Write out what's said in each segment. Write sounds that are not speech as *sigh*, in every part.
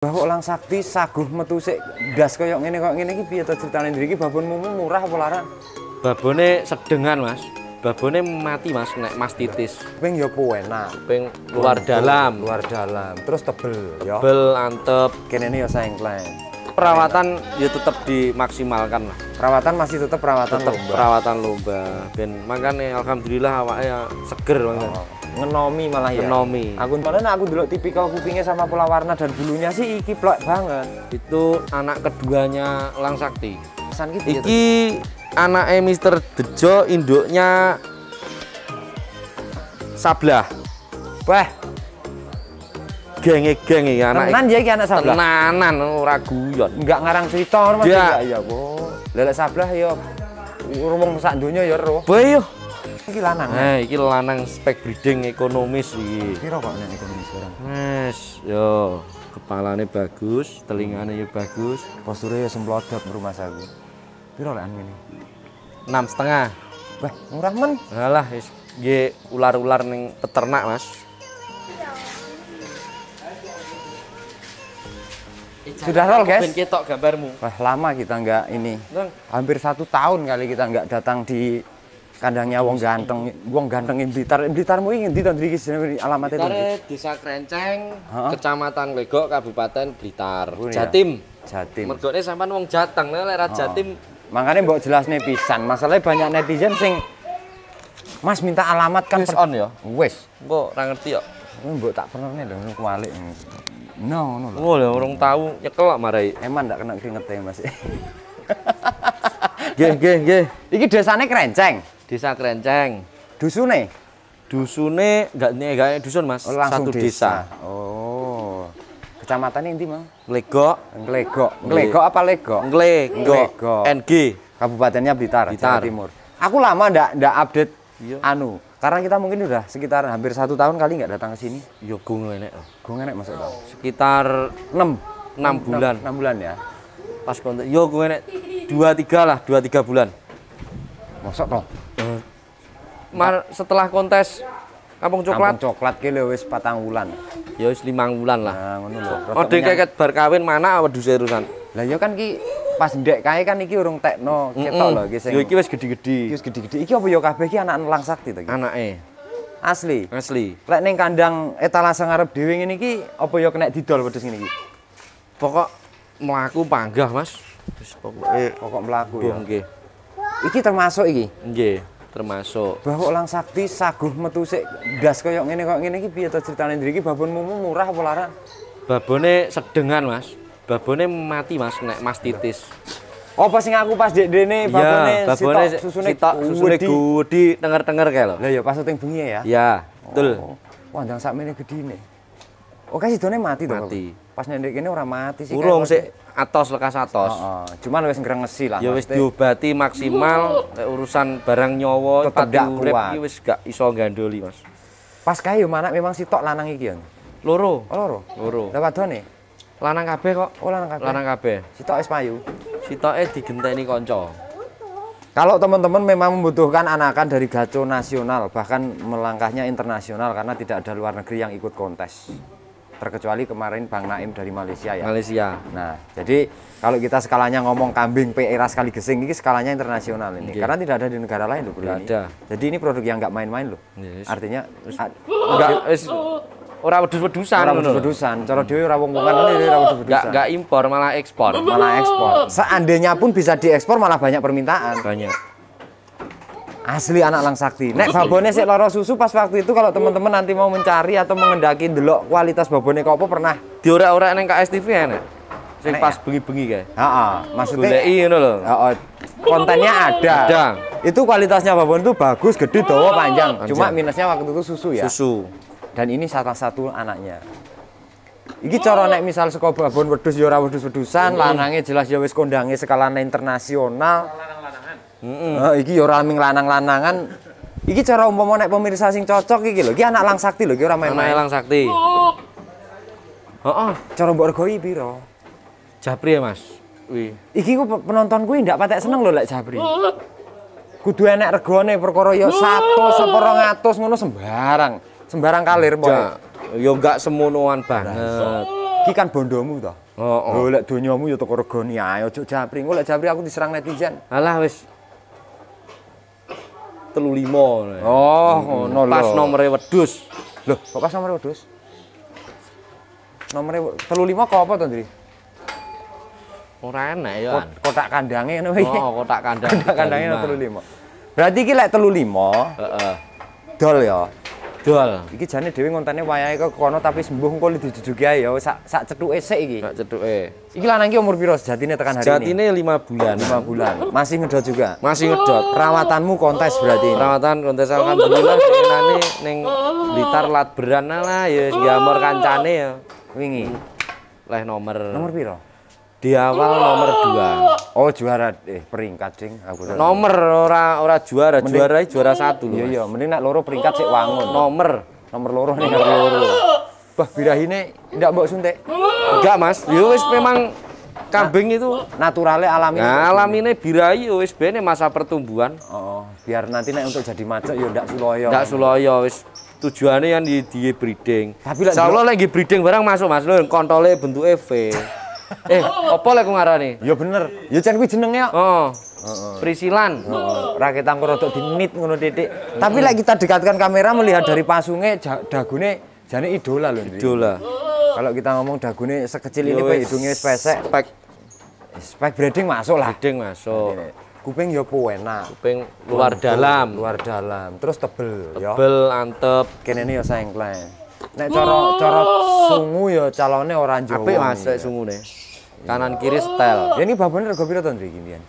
Bapak lang sakti saguh metu sik ndas koyo ngene kok ngene iki piye to critane ndriki babonmu murah apa larang? Babone sedengan, Mas. Babone mati, Mas, nek Mas titis. Ping ya enak, ping luar dalam, luar dalam. Terus tebel, ya. Tebel antep. Kene ya saengkleng. Perawatan ya tetap dimaksimalkan lah. Perawatan masih tetap perawatan tetep lomba. Perawatan lomba. Ben makane alhamdulillah awake ya seger banget. Oh ngenomi malah ya ngenomi aku karena aku dulu tipikal kupingnya sama pola warna dan bulunya sih iki plek banget itu anak keduanya Lang Sakti Pesan gitu iki anak anaknya Mister Dejo induknya Sablah wah genge gengi ya. anak tenan ya anak Sablah tenanan ora guyon enggak ngarang cerita ya ya, ya Lele Lele Sablah ya Rumah sak donya ya roh yuk. Iki lanang. Nah, iki lanang spek breeding ekonomis iki. Kira kok nek ekonomis sekarang? Mas, yo kepalane bagus, telingane yo bagus, posture yo semplodot rumah aku. Piro lek ngene? 6 setengah. Wah, murah men. Alah, wis nggih ular-ular ning peternak, Mas. Sudah roll guys. Ben ketok gambarmu. Wah, lama kita nggak ini. Hampir satu tahun kali kita nggak datang di kandangnya wong ganteng wong ganteng ing Blitar Blitarmu ing endi to niki alamat itu Desa Krenceng Kecamatan Legok Kabupaten Blitar ya. Jatim Jatim mergone sampean wong Jateng lek ra Jatim makane mbok jelasne pisan masalahnya banyak netizen sing Mas minta alamat kan wis on ya wis engko ra ngerti yo ya? mbok tak pernah nih lho kualik no no lah. oh lho orang tahu, nyekel marai emang ndak kena keringetnya masih. E, Mas *laughs* Nggih nggih nggih iki desane Krenceng Desa Krenceng. Dusune? Dusune enggak enggak dusun, Mas. Oh, langsung Satu desa. desa. Oh. Kecamatan ini, Mas? Legok. Legok. Legok apa Legok? Legok. NG. Kabupatennya Blitar, Blitar. Jawa Timur. Aku lama ndak ndak update iya. anu karena kita mungkin udah sekitar hampir satu tahun kali nggak datang ke sini. Yo iya, gue enek. gue enek masuk tahun. Sekitar 6 6 bulan. 6, 6 bulan ya. Pas kontak. Yo iya, gue enek 2 3 lah, 2 3 bulan masak toh? Hmm. Mar setelah kontes Kampung Coklat. Kampung Coklat ki lho wis 4 wulan. Ya wis 5 wulan lah. Nah, ngono lho. Ode oh, keket bar kawin mana wedhus urusan. Lah ya kan ki pas ndek kae kan iki urung tekno ketok lho iki sing. Ya iki wis gede-gede. Iki wis gede-gede. Iki apa ya kabeh iki anak Nelang Sakti to iki? Anake. Asli. Asli. Lek ning kandang etalase ngarep dhewe ngene iki apa ya kena didol wedhus ngene iki? Pokok mlaku panggah, Mas. Wis pokoke pokok mlaku ya. Nggih. Iki termasuk iki. Nggih, termasuk. Bahwa lang sakti saguh metu sik ndas koyo ngene kok ngene iki piye to critane ndriki babonmu murah apa larang? Babone sedengan, Mas. Babone mati, Mas, nek Mas titis. Oh, pasti sing aku pas dek dene babone, iya, babone sitok susune sitok susune gudi denger-denger kae lho. Lah ya pas syuting bengi ya. Ya, betul. Oh. Wah, ndang sakmene gedine. Oh, kasih done mati to. Mati. Pas nek kene ora mati sih. Urung sik atos lekas atos. Oh, oh. Cuman wis ngrengesi lah. Ya wis diobati maksimal uh. urusan barang nyowo, tetep gak kuat. Ya wis gak iso gandoli, Mas. Pas kae yo manak memang tok lanang iki ya. Loro. Oh, loro. Loro. Lah wadone? Lanang kabeh kok. Oh, lanang kabeh. Lanang kabeh. es payu. Sitoke digenteni konco. Kalau teman-teman memang membutuhkan anakan dari gaco nasional bahkan melangkahnya internasional karena tidak ada luar negeri yang ikut kontes terkecuali kemarin Bang Naim dari Malaysia ya. Malaysia. Nah, jadi kalau kita skalanya ngomong kambing e, ras sekali gesing ini skalanya internasional ini. Karena tidak ada di negara lain loh Tidak ada. Jadi ini produk yang nggak main-main loh. Yes. Artinya enggak ora wedus-wedusan. ora wedus-wedusan. cara dhewe ora wong-wongan ini ora wedhus enggak impor malah ekspor malah ekspor *laughs* seandainya pun bisa diekspor malah banyak permintaan banyak Asli anak sakti Nek babone sik lara susu pas waktu itu kalau teman-teman nanti mau mencari atau mengendaki delok kualitas babone kopo pernah diorek-orek neng KSTV ya nek. Sing pas ya? bengi-bengi kae. Heeh, maksudnya iya ngono lho. Heeh. Kontennya ada. Ada. Itu kualitasnya babon itu bagus, gede, dawa, panjang. Cuma minusnya waktu itu susu ya. Susu. Dan ini salah satu anaknya. Ini cara nek misal saka babon wedhus ya ora wedhus-wedusan, lanange jelas ya wis kondange sekalanya internasional. Oh, iki yo ya raming lanang-lanangan. Iki cara umpama nek pemirsa sing cocok iki lho. Iki anak Lang Sakti lho, iki ora main-main. Anak Lang Sakti. Heeh, oh. oh, oh. cara mbok regoi pira? Japri ya, Mas. wi. Iki ku penonton kuwi ndak patek seneng lho lek Japri. Oh. Kudu enek regone perkara yo 100, 200 ngono sembarang. Sembarang kalir pokoke. Yo ya enggak semunuan banget. Iki kan bondomu toh. Heeh. Oh, oh. Lho lek donyamu yo ya teko regoni ae ojo Japri. Engko lek Japri aku diserang netizen. Alah wis telu limo. Oh, ngono Pas nomor wedhus. Loh, kok pas nomor wedhus? nomor telu limo kok apa to, Ndri? enak ya. Kotak kandangnya, ngono Oh, kotak kandang. Kotak kandangnya telu limo. Berarti iki telu limo. Heeh. Dol ya. Dol. Iki jane dhewe ngontene wayahe kok kono tapi sembuh kok dijujugi ae ya sak sak cethuke sik iki. Sak cethuke. Iki lanang iki umur piro sejatine tekan hari sejatine ini? Sejatine 5 bulan. 5 bulan. Masih ngedot juga. Masih ngedot. Perawatanmu kontes berarti. Perawatan Rawatan kontes alhamdulillah ngenane ning Blitar Latberan lah ya gambar kancane ya. Wingi. Leh nomor. Nomor piro? di awal oh. nomor dua oh juara eh peringkat sing aku tahu. nomor ora ora juara mending, juara juara satu iya iya mending nak loro peringkat sik wangun nomor nomor loro nih nomor loro bah birahine ndak bawa suntik enggak mas yo ya wis memang kambing itu naturalnya alami nah, alamine birahi yo ya wis bene masa pertumbuhan oh, biar nanti nek untuk jadi macet yo ya ndak suloyo ndak suloyo wis tujuannya yang di, di breeding tapi lah insyaallah lagi breeding barang masuk mas lo kontrolnya bentuk ev *laughs* Eh, apa lek ngarani? Ya bener. Ya jan kuwi jenengnya oh Heeh. Prisilan. Heeh. Ra kita rada dinit ngono titik. Tapi lagi kita dekatkan kamera melihat dari pasunge dagune jadi idola loh. Idola. Kalau kita ngomong dagune sekecil ini kok hidungnya wis Spek. Spek breeding masuk lah. Breeding masuk. Iya. Kuping ya enak. Kuping luar dalam. Luar dalam. Terus tebel, ya. tebel ya. antep. Kene ya sengkleng nek cara cara oh. sungu ya calonnya orang Jawa. Apik Mas iya. sungu nih Kanan kiri style. Oh. Ya ini babane rego pira to Ndri Kimpian?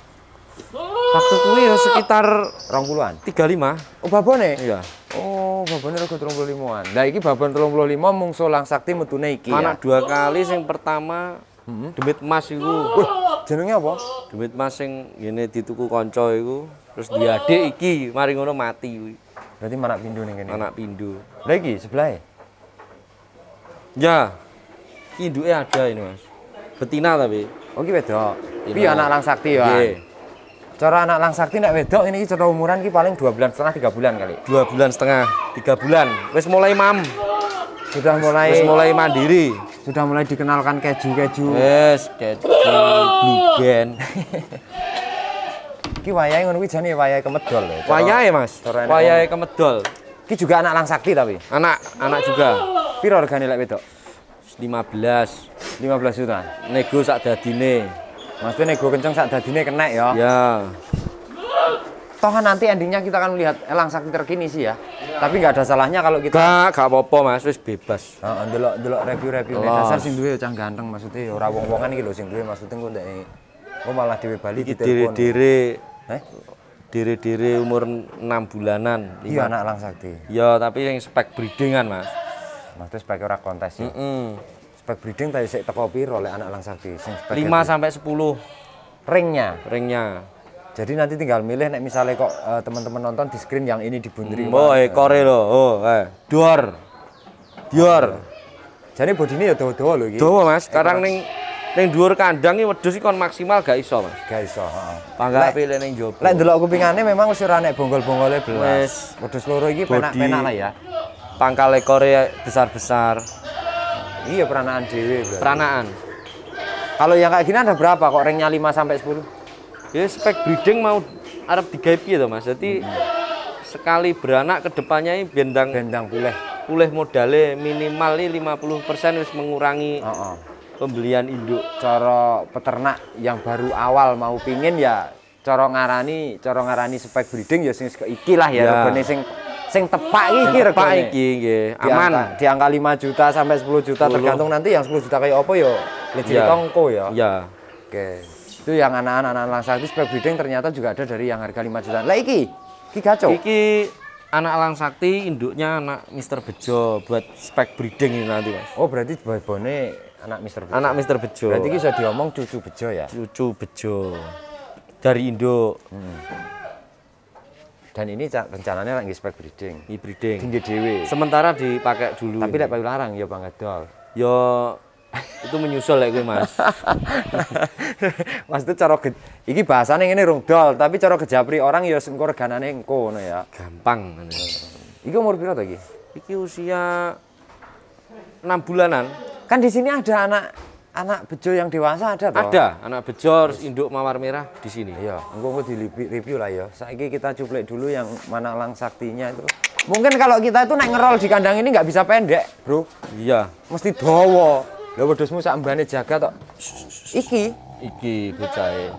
Oh. Waktu kuwi ya sekitar 20 tiga lima. Oh babon Iya. Oh, babane rego 35-an. Lah babon baban 35 mung solang sakti metune iki. Ya. Anak dua kali sing pertama -hmm. Demit Mas iku. jenenge apa? Demit Mas yang ini dituku konco itu terus diadik iki mari ngono mati Berarti manak pindu nih? kene. pindu. Lagi sebelah e? Ya. Induknya ada ini, Mas. Betina tapi. Oh, iki wedok. Iki ya anak langsakti ya. Nggih. Cara anak langsakti nek wedok ini cara umuran iki paling 2 bulan setengah 3 bulan kali. 2 bulan setengah, 3 bulan. Wis mulai mam. Sudah mulai Wis mulai mandiri. Sudah mulai dikenalkan keju-keju. Yes, keju, bigen. Ki wayahe ngono kuwi jane wayahe kemedol lho. Wayahe, Mas. Wayahe kemedol. Ki juga anak langsakti tapi. Anak, anak juga. Piro regane lek wedok? 15. 15 juta. Nego sak dadine. Maksudnya nego kenceng sak dadine kena ya. Ya. Toh nanti endingnya kita akan melihat elang sakti terkini sih ya. ya. Tapi nggak ada salahnya kalau kita Gak, gak apa-apa Mas, wis bebas. Heeh, ndelok ndelok review-review dasar sing duwe ya cang ganteng maksudnya ya ora wong-wongan iki lho sing duwe maksudnya engko ndek engko malah dhewe bali ditelepon. Diri-diri. Heh? Diri-diri umur 6 bulanan. Iya anak lang sakti. Ya, tapi yang spek breedingan Mas maksudnya sebagai orang kontes ya. Mm -hmm. Spek breeding tadi saya teko piro anak langsung Sing 5 sampai 10 ringnya. Ringnya. Jadi nanti tinggal milih nek misalnya kok uh, teman-teman nonton di screen yang ini dibundiri. Mm, oh, eh, kore lo. Oh, eh. Dior. Dior. Jadi bodine ya dawa-dawa lho iki. Dawa, Mas. Sekarang ning ning dhuwur kandang iki wedhus iki kon maksimal gak iso, Mas. Gak iso, heeh. Panggah pilih ning jopo. Lek ndelok kupingane memang wis ora nek bonggol-bonggole belas. Wedhus loro iki penak-penak lah ya pangkal ekornya besar-besar iya peranaan dewe berarti. peranaan kalau yang kayak gini ada berapa kok ringnya 5 sampai sepuluh. ya spek breeding mau Arab tiga itu mas jadi hmm. sekali beranak kedepannya ini bendang bendang puleh puleh modalnya minimal ini persen harus mengurangi oh, oh. pembelian induk cara peternak yang baru awal mau pingin ya cara ngarani cara ngarani spek breeding ya sing iki lah ya, ya. sing sing tepak iki tepak iki nggih. Aman di angka 5 juta sampai 10 juta 10. tergantung nanti yang 10 juta kayak apa ya. Lejit yeah. tongko ya. Iya. Yeah. Oke. Okay. Itu yang anak-anak anak langsa itu spek breeding ternyata juga ada dari yang harga 5 juta. Lah iki, iki gaco. Iki anak Lang Sakti induknya anak Mister Bejo buat spek breeding ini nanti mas. Oh berarti bone anak Mister Bejo. Anak Mister Bejo. Berarti bisa diomong cucu Bejo ya. Cucu Bejo dari induk. Hmm dan ini rencananya lagi spek breeding breeding tinggi dewi sementara dipakai dulu tapi tidak payu larang ya bang Adol ya itu menyusul ya gue mas *laughs* mas itu cara ke, ini bahasanya ini rung dol tapi cara kejapri orang ya sengkor ganane engko no ya gampang iki umur berapa lagi iki usia enam bulanan kan di sini ada anak anak bejo yang dewasa ada toh? Ada, anak bejo, yes. induk mawar merah di sini. Iya, engko engko di review lah ya. Saiki kita cuplek dulu yang mana lang saktinya itu. Mungkin kalau kita itu naik ngerol di kandang ini nggak bisa pendek, Bro. Iya. Mesti dawa. Lah wedhusmu sak mbane jaga toh. Iki, iki bocahe.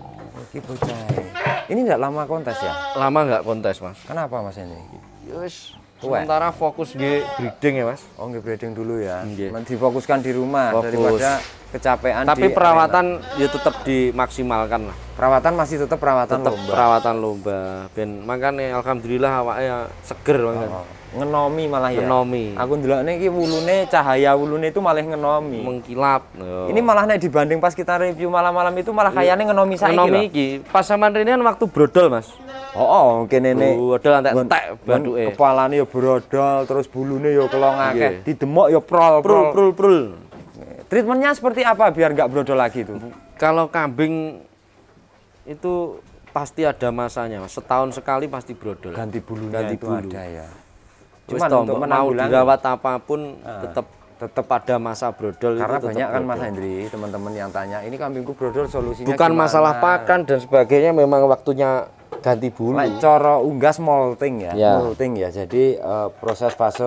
Iki bocahe. Ini nggak lama kontes ya? Lama nggak kontes, Mas. Kenapa Mas ini? Yes. Sementara fokus di breeding ya, Mas. Oh, di breeding dulu ya. Nggih. Difokuskan di rumah Fokus. daripada kecapean tapi di perawatan arena. ya tetap dimaksimalkan lah perawatan masih tetap perawatan tetap lomba perawatan lomba ben makanya alhamdulillah awaknya seger banget oh. ngenomi malah ya ngenomi aku ndelokne iki wulune cahaya wulune itu malah ngenomi mengkilap Yo. ini malah nek dibanding pas kita review malam-malam itu malah iya. kayaknya ngenomi saiki ngenomi iki pas sampean rene kan waktu brodol mas Oh, oh kene ne. Brodol antek entek bathuke. Kepalane ya brodol, terus bulune ya kelong iya. akeh. Didemok ya prol prol prol prol. Treatmentnya seperti apa biar nggak brodol lagi itu? Kalau kambing itu pasti ada masanya. Setahun sekali pasti brodol. Ganti bulunya Ganti itu bulu. ada ya. Cuma untuk mau dirawat apapun uh. Ah. tetap tetap ada masa brodol karena banyak kan brodol. Mas Hendri teman-teman yang tanya ini kambingku brodol solusinya bukan gimana? masalah pakan dan sebagainya memang waktunya ganti bulu like, coro unggas molting ya, yeah. molting ya jadi uh, proses fase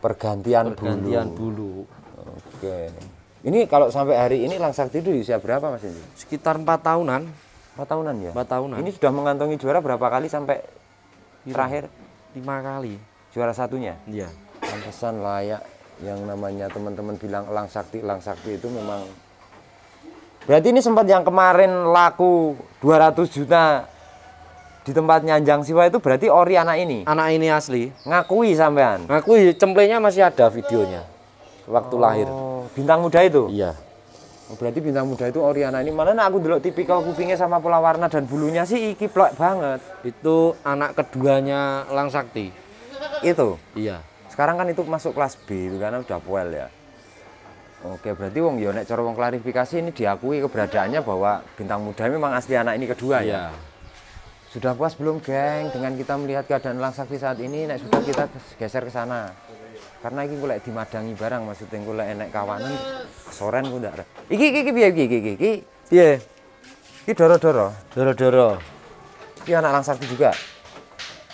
pergantian, pergantian bulu. bulu Oke. Ini kalau sampai hari ini Langsakti itu usia berapa Mas Indri? Sekitar 4 tahunan. 4 tahunan ya? 4 tahunan. Ini sudah mengantongi juara berapa kali sampai Gila. terakhir? 5 kali. Juara satunya? Iya. Pantesan layak yang namanya teman-teman bilang Langsakti, Langsakti itu memang Berarti ini sempat yang kemarin laku 200 juta di tempat Nyanjang Siwa itu berarti ori anak ini? Anak ini asli. Ngakui sampean? Ngakui, cemplenya masih ada videonya waktu oh. lahir. Bintang muda itu? Iya. Oh, berarti bintang muda itu Oriana ini mana aku dulu tipikal kupingnya sama pola warna dan bulunya sih iki plek banget. Itu anak keduanya Lang Sakti. Itu? Iya. Sekarang kan itu masuk kelas B itu karena udah puel ya. Oke, berarti wong yo nek cara wong klarifikasi ini diakui keberadaannya bahwa bintang muda memang asli anak ini kedua ya. iya. ya. Sudah puas belum, geng? Dengan kita melihat keadaan Lang Sakti saat ini, nek sudah kita geser ke sana karena iki golek dimadangi barang maksudnya golek enek kawanan soren ku ndak iki iki piye iki iki iki piye iki doro-doro doro-doro iki anak langsarku juga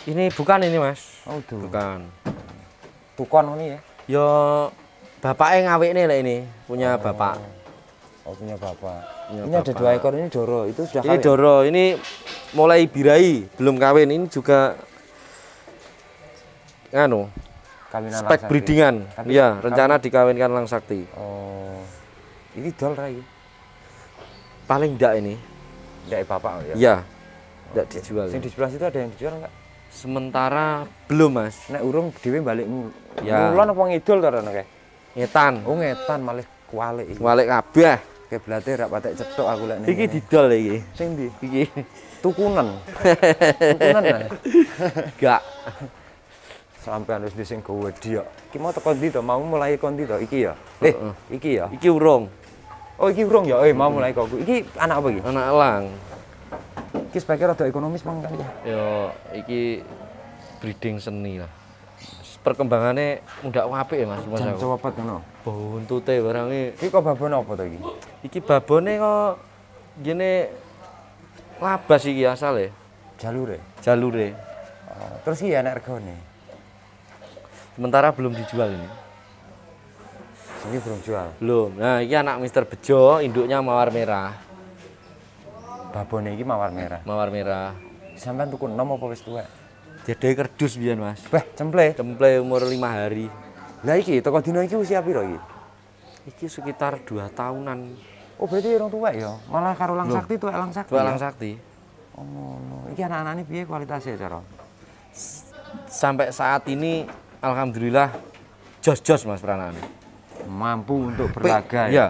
ini bukan ini mas oh duh. bukan bukan ini ya yo bapaknya ngawik nih lah ini punya oh. bapak oh punya bapak punya ini bapak. ada dua ekor ini doro itu sudah ini kawin. doro ini mulai birai belum kawin ini juga nganu Kawinan spek breedingan. Kan iya, rencana kawin. dikawinkan Langsakti. Oh. Ini dol rai. Paling enggak ini. enggak bapak ya. Iya. enggak oh, dijual. yang di sebelah situ ada yang dijual enggak? Sementara belum, Mas. Nek urung dhewe balik ya. ngulon apa ngidul to kayak? Ngetan. Oh, ngetan malah kualik iki. Kualik kabeh. kayak berarti rak patek cetok aku lek Iki didol iki. Sing ndi? Iki tukunan. *laughs* tukunan. Enggak. *laughs* sampai harus sing gowe dia. mau tekan di Mau mulai kondi to iki ya? Eh, iki ya. Iki urung. Oh, iki urung ya. Eh, mau mulai kok. Iki anak apa iki? Anak elang. Iki sebagai rada ekonomis mang kan. Yo, iki breeding seni lah. Perkembangannya mundak apik ya Mas. Jam cepet ngono. Buntute barangnya Iki kok babon apa lagi, iki? Iki babone kok gini labas iki jalur Jalure. Jalure. Oh, terus iya enak regane. Sementara belum dijual ini. Ini belum jual. Belum. Nah, ini anak Mister Bejo, induknya mawar merah. babon ini mawar merah. Mawar merah. Sampai tuku nom apa wis tua Jadi kerdus biar Mas. Wah, cemple. Cemple umur lima hari. Lah iki toko dino iki usia piro iki? Iki sekitar dua tahunan. Oh, berarti orang tua ya. Malah karo Lang Sakti tua Lang Sakti. tua ya? Lang Sakti. Oh, no. Iki anak-anak ini biaya kualitasnya, Cara? Sampai saat ini alhamdulillah jos-jos Mas peranan Mampu untuk berlaga Pe ya. Iya.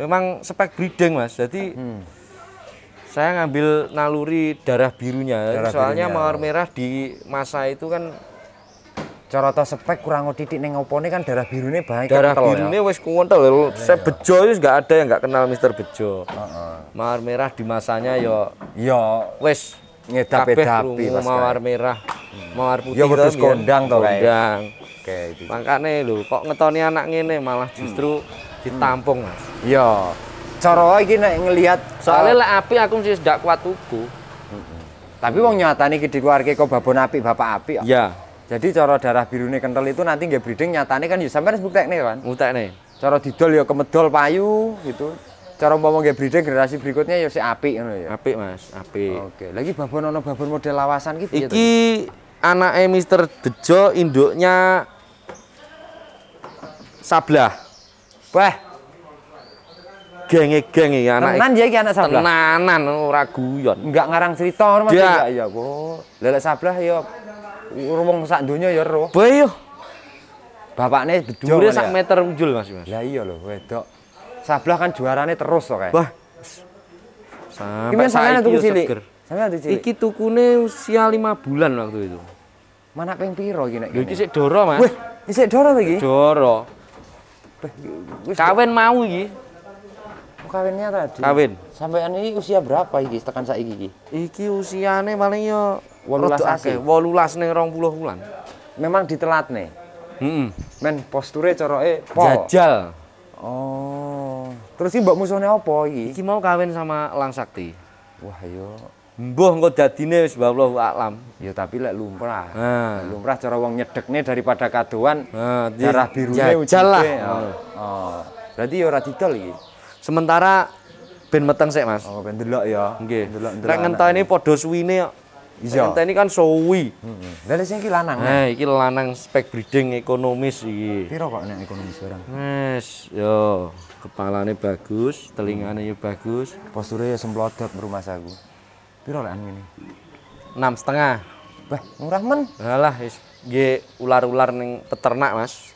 Memang spek breeding Mas. Jadi hmm. saya ngambil naluri darah birunya. Darah Soalnya birunya. mawar merah di masa itu kan cara spek kurang titik neng opone kan darah birunya banyak. darah ya? birunya wes wis kuwentel lalu iya, saya iya. bejo itu nggak ada yang nggak kenal Mister Bejo uh -uh. mawar merah di masanya yo yo wes ngedap-edapi mawar merah mawar putih ya wedus kondang to kae kondang oke itu makane lho kok ngetoni anak ngene malah justru hmm. ditampung Mas iya cara iki nek ngelihat soalnya eh, lek api aku mesti ndak kuat tuku hmm. tapi wong nyatane iki dikeluarke kok babon api bapak api iya ya. jadi cara darah biru ini kental itu nanti nggak breeding nyatane kan ya sampai harus nih kan nih cara didol ya kemedol payu gitu cara mau nggak breeding generasi berikutnya ya si api, ya. api Mas, api. Oke. Lagi babon ono babon model lawasan gitu Iki ya, anake Mister Dejo induknya Sablah. Wah. Genge gengi ya anak. Tenan ya iki anak Sablah. Tenanan ora guyon. Enggak ngarang cerita Mas ya ya, Bu. lele Sablah ya rumong sak donya ya roh. bayo bapaknya Bapakne ya sak meter muncul Mas Mas. Lah iya loh, wedok. Sablah kan juaranya terus kok kayak. Wah. Sampai saya itu cilik. Sampai tuku cilik. Iki tukune usia 5 bulan waktu itu. Mana ping piro iki nek iki? sik doro, Mas. Wih, isik doro lagi. Doro. Kawin mau iki. Oh, kawinnya tadi. Kawin. Sampai ini usia berapa iki tekan saiki iki? Iki usiane paling yo 18 Walulas 18 ning 20 Memang ditelat nih. Mm Men posture coroke pol. Jajal. Oh. Terus sih mbok musuhne apa iki? Iki mau kawin sama Lang Sakti. Wah, yo. Iya. Mbah engko dadine wis Allah alam. Ya tapi lek lumrah. Nah. Lumrah cara wong nyedekne daripada kadoan nah, darah birune ujalah. Oh. oh. Berarti yo ya ora didol iki. Sementara ben meteng sik, Mas. Oh, ben delok ya. Nggih. Delok. Rek ngenteni padha suwine Iya. Ente ini kan sowi. Heeh. Dari sing lanang. Nah, iki lanang spek breeding ekonomis iki. Piro kok nek ekonomis barang? Wes, yo kepalane bagus, telingane bagus, posture yo semplodot rumah saku. Piro lek anu ngene? Enam setengah. Bah, murah men. lah wis ge ular-ular ning peternak, Mas.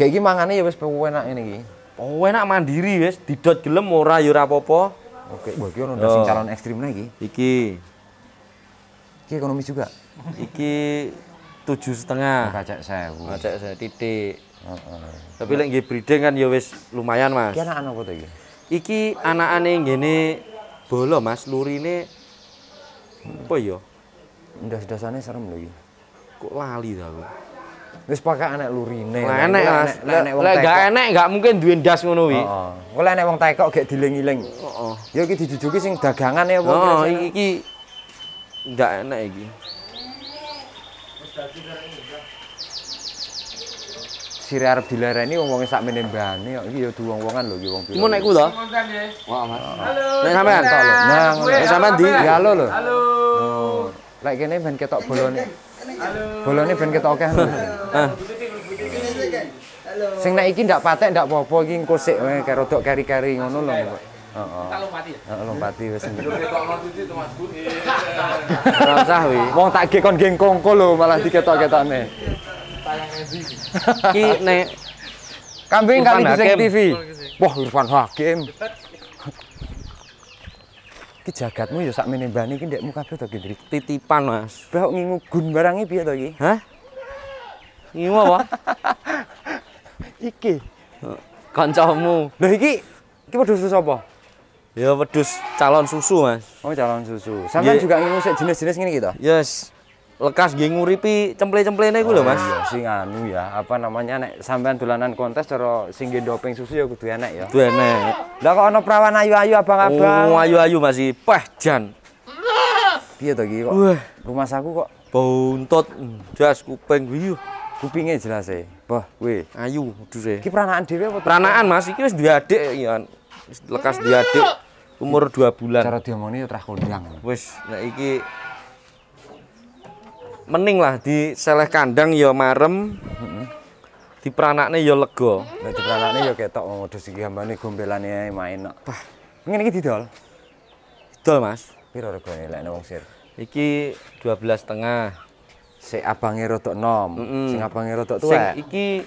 Kayak iki mangane ya wis enak ngene iki. Oh, enak mandiri wis, didot gelem ora ya ora apa-apa. Oke, wah iki ono sing calon ekstrimnya iki. Iki Iki ekonomi juga. Iki tujuh setengah. Kacak saya. Kacak saya titik. Tapi lek nggih breeding kan ya wis lumayan, Mas. Iki anak-anak apa to iki? Iki anakane ngene bolo, Mas. Lurine apa ya? Ndas-dasane serem lho iki. Kok lali ta aku? Wis pakai anak lurine. Lah enek Mas. Lah gak enek enggak mungkin duwe ndas ngono kuwi. Heeh. Kok enek wong tekok gek diling-iling. Heeh. Ya iki dijujuki sing dagangan ya wong. Heeh, iki ndak enak iki. Sire arep dilereni wong wonge sak mene mbane kok iki ya duwong-wongan lho iki wong piro. Mun nek ku to. Wah, Mas. Halo. Nek sampean to lho. Nang sampean ndi? Halo lho. Halo. Oh, lek kene ben ketok bolone. Halo. Bolone ben ketok akeh. Halo. Sing nek iki ndak patek ndak apa-apa iki engko sik eh, kayak rodok kari-kari ngono lho. Oh, lompati ya? Heeh, lompati wis. Kita *laughs* ketokno cuci to Mas Gun. Ora usah wi. Wong tak ge kon geng kongko lho malah diketok-ketokne. Ki nek kambing kali di TV. Wah, Irfan Hakim. Ki jagatmu ya sak mene mbani ki ndekmu kabeh to ki Titipan, Mas. Bae ngingu gun barange piye to iki? Hah? Ngingu apa? *laughs* iki. Kancamu. Lho iki iki padha sapa? Ya wedus calon susu, Mas. Oh, calon susu. Sampeyan iya. juga nginu jenis-jenis ini gitu? Yes. Lekas nggih nguripi cemple-cemplene iku lho, Mas. Oh, iya, sing anu ya, apa namanya nek sampean dolanan kontes cara sing doping susu ya kudu enak ya. Kudu enak. Lah kok ana perawan ayu-ayu abang-abang. Oh, ayu-ayu masih peh jan. Piye to kok? E. Wah, rumah saku kok buntut, jas kuping kuwi kupingnya jelas ya. Bah, weh ayu wedhus sih. E. Iki peranaan apa? Peranaan Mas, iki harus iya. Lekas diade. umur 2 bulan. Cara diomongne ya trakondang. Wis nek iki mending lah diseleh kandang ya marem. Mm-hmm. Diperanakne ya lega. Nek diperanakne ya ketok ngodus oh, iki hambane gombelane main. Bah, ngene iki didol. Didol, Mas. Piro regane lek wong sir? Iki 12 setengah. Sik abange rodok nom. Mm -mm. Sing abange rodok tuwa. Sing iki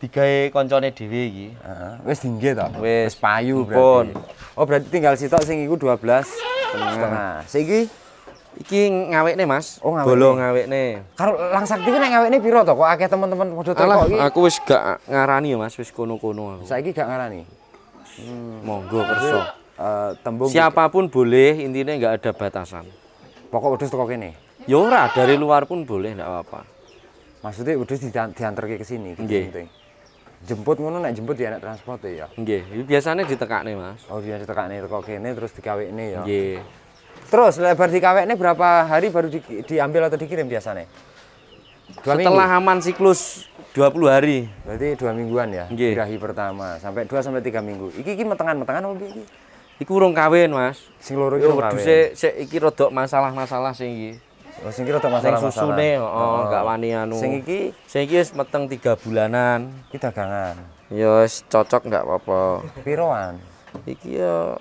digawe koncone dhewe iki. Heeh. Wis dinggih to. Wis payu berarti. Oh, berarti tinggal sitok sing iku 12 Nah, Saiki iki ngawekne, Mas. Oh, ngawekne. Bolo ngawekne. Karo langsakti ku nek ngawekne pira to? Kok akeh teman-teman padha teko iki. Aku wis gak ngarani ya, Mas, wis kono-kono aku. Saiki gak ngarani. Hmm. Monggo kerso. Uh, tembung siapapun boleh, intinya nggak ada batasan. Pokok udah teko kene. Yora ya dari luar pun boleh ndak apa-apa. Maksudnya udah diantar ke sini gitu jemput ngono nek jemput ya anak transport ya. Nggih, biasanya nih Mas. Oh, biasa ditekakne teko kene terus dikawekne ya. Nggih. Terus lebar dikawekne berapa hari baru di, diambil atau dikirim biasanya? Dua Setelah minggu? aman siklus puluh hari. Berarti dua mingguan ya. Nggih. Birahi pertama sampai dua sampai tiga minggu. Iki iki metengan-metengan opo iki? Iku urung kawin, Mas. Sing loro iki urung kawin. iki rodok masalah-masalah sing Oh, sing kira masalah sing susune heeh oh, oh, oh, oh, gak wani anu. Sing iki sing iki wis meteng 3 bulanan. Iki dagangan. Ya wis cocok gak apa-apa. Piroan? Iki ya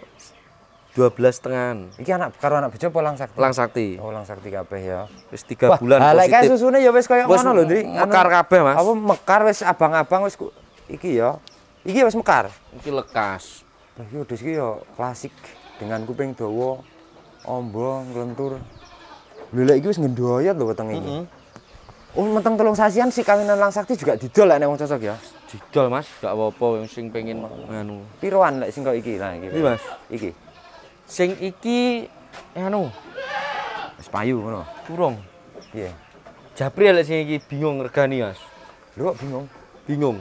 12 tengan. Iki anak karo anak bojo apa langsakti? Langsakti. Oh, langsakti kabeh ya. Wis 3 Wah, bulan positif. Lah kae susune ya wis koyo ngono lho, Ndri. Mekar kabeh, Mas. Apa mekar wis abang-abang wis iki ya. Iki ya wis mekar. Iki lekas. Lah iki iki ya klasik dengan kuping dawa, ombong, lentur. Lha iki wis ngendoyot lho wetenge iki. Mm -hmm. Oh, menteng tolong sasian si kawinan lang sakti juga didol lek wong cocok ya. Didol, Mas. Gak apa-apa sing pengin anu. Piroan lek sing kok iki lah iki. Iki, Mas. Iki. Sing iki eh, anu. Wis payu ngono. Kurung. Iya. Yeah. Japri lek sing iki bingung regani, Mas. Lho bingung? Bingung.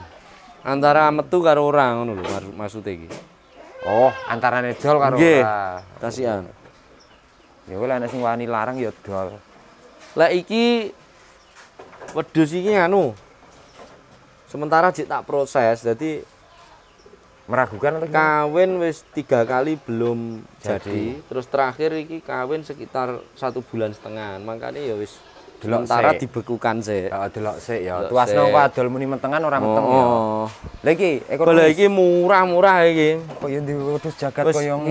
Antara metu karo orang ngono lho maksud iki. Oh, antarane dol karo ora. Kasihan. Ya kuwi nek sing wani larang ya dol. Lah iki wedhus iki anu. Sementara jek tak proses, jadi meragukan atau kawin wis tiga kali belum jadi. jadi terus terakhir iki kawin sekitar satu bulan setengah makanya ya wis delok sementara dibekukan sih heeh delok sik ya tuasno wadol muni mentengan ora meteng ya oh. Lagi, iki ekonomi murah-murah iki kaya di wedhus jagat kaya 6000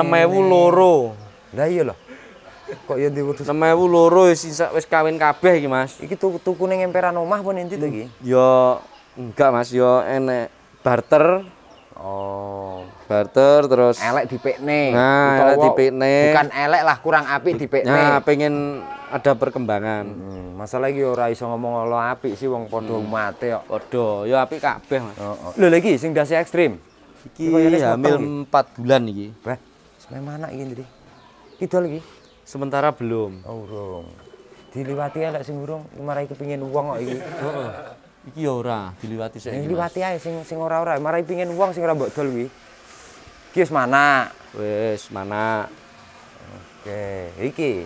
loro lah iya loh. Kok ya ndi wedhus? 6000 loro wis kawin kabeh iki, Mas. Iki tuku tuku ning emperan omah pun endi to Ya enggak, Mas, ya enek barter. Oh, barter terus elek dipikne. Nah, elek dipikne. Bukan elek lah, kurang api nah, dipikne. Nah, pengen ada perkembangan. Hmm, masalah lagi orang iso ngomong lo api sih wong padha hmm. mate kok. Padha, ya api kabeh, Mas. Oh, oh. lagi sing dasi ekstrim. Iki ya hamil 4 bulan iki. Bah, sampe mana iki, jadi Kidol lagi Sementara belum. Oh, urung. Diliwati elek sing urung, marai kepingin uang kok iki. *laughs* Iki ya ora, diliwati sik. Diliwati ae sing sing ora-ora, marai pingin uang sing ora mbok dol kuwi. Iki wis mana? Wis mana? Oke, iki.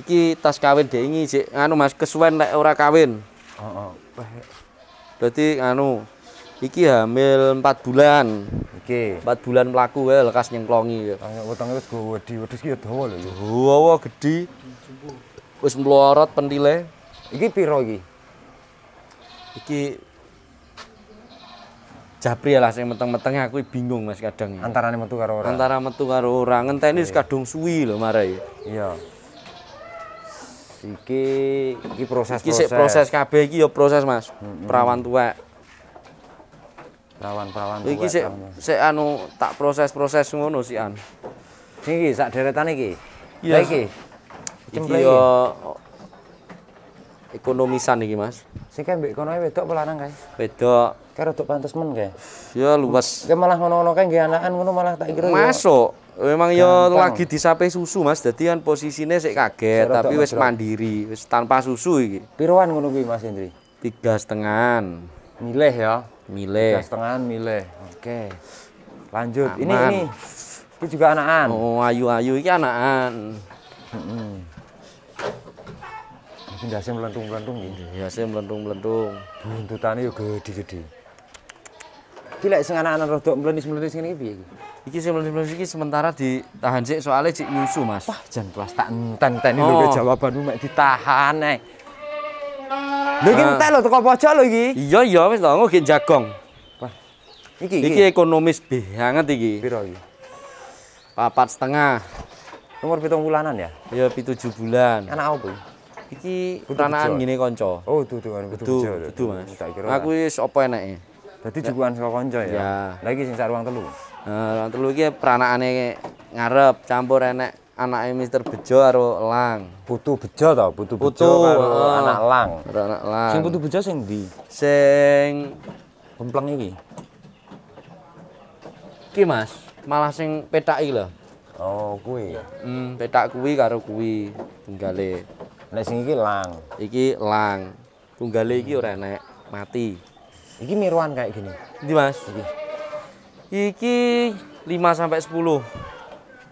Iki tas kawin dhek iki sik anu Mas kesuwen lek ora kawin. Heeh. Berarti anu Iki hamil 4 bulan. Oke. Okay. 4 bulan mlaku ya, lekas nyengklongi. Wetenge wis wedi, wedhus ki ya dawa lho. Dawa gedhi. Wis mlorot pentile. Iki piro iki? Iki Japri lah sing meteng-metenge aku bingung Mas kadang. Ya. Antarane metu karo ora. Antara metu karo ora. Ngenteni wis kadung suwi lho marai. Iya. Iki iki proses-proses. Iki proses kabeh iki ya proses Mas. Hmm, -hmm. Perawan tuwek. Perawan-perawan Iki sik sik anu tak proses-proses ngono sih an. Niki sak deretan iki. Iya. Iki. Iki yo ekonomisan iki, Mas. Sing kan mbek kono wedok apa lanang kae? Wedok. Kae rodok pantes men kae. Ya luas. Ya malah ngono-ngono kae nggih anakan ngono malah tak kira Masuk. Memang ya lagi disape susu Mas, dadi kan posisine sik kaget, tapi wis mandiri, wis tanpa susu iki. Piroan ngono kuwi Mas Indri? Tiga setengah. Milih ya. Mile. Tiga setengahan mile. Oke. Lanjut. Aman. Ini ini. Ini juga anakan. Oh, ayu-ayu ini anakan. Heeh. Mungkin dasnya melentung-melentung gitu. Ya, saya melentung-melentung. Buntutannya ya gede-gede. Iki lek sing anak-anak rada mlenis-mlenis ngene iki piye iki? Iki sing mlenis-mlenis sementara ditahan sih soalnya cik nyusu, Mas. Wah, jan kelas tak enten-enteni oh. jawabanmu mek ditahan ae. Eh. Lho iki entek lho teko pojok lho iki. Iya iya wis to, engko gek jagong. Iki iki. ekonomis banget iki. Piro iki? Papat setengah. Umur pitung bulanan ya? Iya, pitu tujuh bulan. Anak apa iki? Iki putranan gini konco. Oh, itu itu kan betul. Betul, Mas. Aku wis apa enake? Dadi jugukan saka konco ya. Lah iki sing sak ruang telu. Eh, ruang telu iki peranakane ngarep campur enak. Anak Mister Bejo karo Lang. Butuh Bejo tau? Butuh Bejo karo uh, anak Lang. Karo anak Lang. Sing Putu Bejo sing di. Sing pempleng iki. Ki Mas, malah sing petak iki lho. Oh, kuwi. Hmm, petak kuwi karo kuwi tunggale. Nek sing iki Lang. Iki Lang. Tunggale iki orang enak, mati. Iki miruan kayak gini. Ndi Mas? Iki. Iki 5 sampai 10.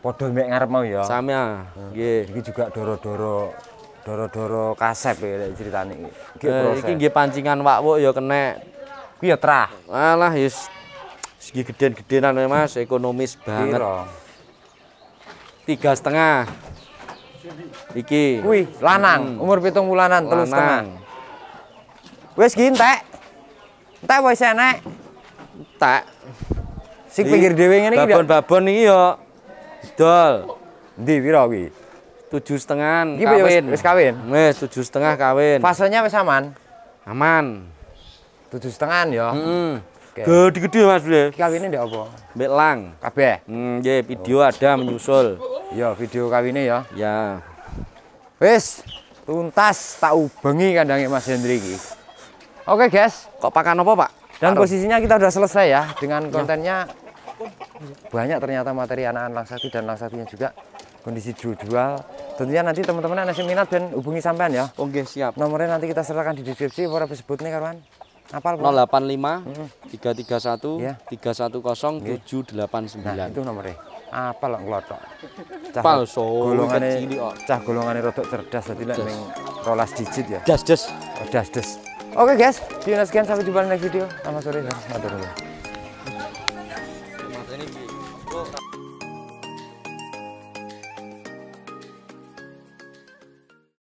Podo mek ngarep mau ya. Sami ya. Nggih. Iki juga doro-doro doro-doro kasep ya ceritane iki. Iki eh, iki nggih pancingan wakwuk ya kena. Iki ya trah. Alah wis segi geden-gedenan ya, Mas, ekonomis iya, banget. Piro? Tiga setengah. Iki. Kuwi lanang, hmm. umur pitung bulanan, telus setengah. Wis ki entek. Entek wis enek. Entek. Sing pinggir dhewe ngene iki. Ya. Babon-babon iki ya Dol. Ndi pira kuwi? Tujuh setengah kawin. Wis kawin. Wis tujuh setengah kawin. Fasenya wis aman. Aman. Tujuh setengah ya. Heeh. Okay. Gede-gede Mas Ble. Kawine ndek apa? Mbek lang. Kabeh. Hmm, nggih, video oh. ada menyusul. Ya, video kawine ya. Ya. Wis, tuntas tak ubengi kandangnya Mas Hendri iki. Oke, okay, guys. Kok pakan apa, Pak? Dan Aruh. posisinya kita sudah selesai ya dengan ya. kontennya ya banyak ternyata materi anak-anak Langsati dan Langsatinya juga kondisi jual-jual tentunya nanti teman-teman masih minat dan hubungi sampean ya oke siap nomornya nanti kita serahkan di deskripsi apa sebut nih karuan Apa? 085 hmm. 331 yeah. 310 nah, itu nomornya apa lah ngelotok cah palso ini, cah ini rotok cerdas jadi lah ning rolas digit ya das das oh, das das oke okay, guys di sekian sampai jumpa di next video selamat sore selamat dulu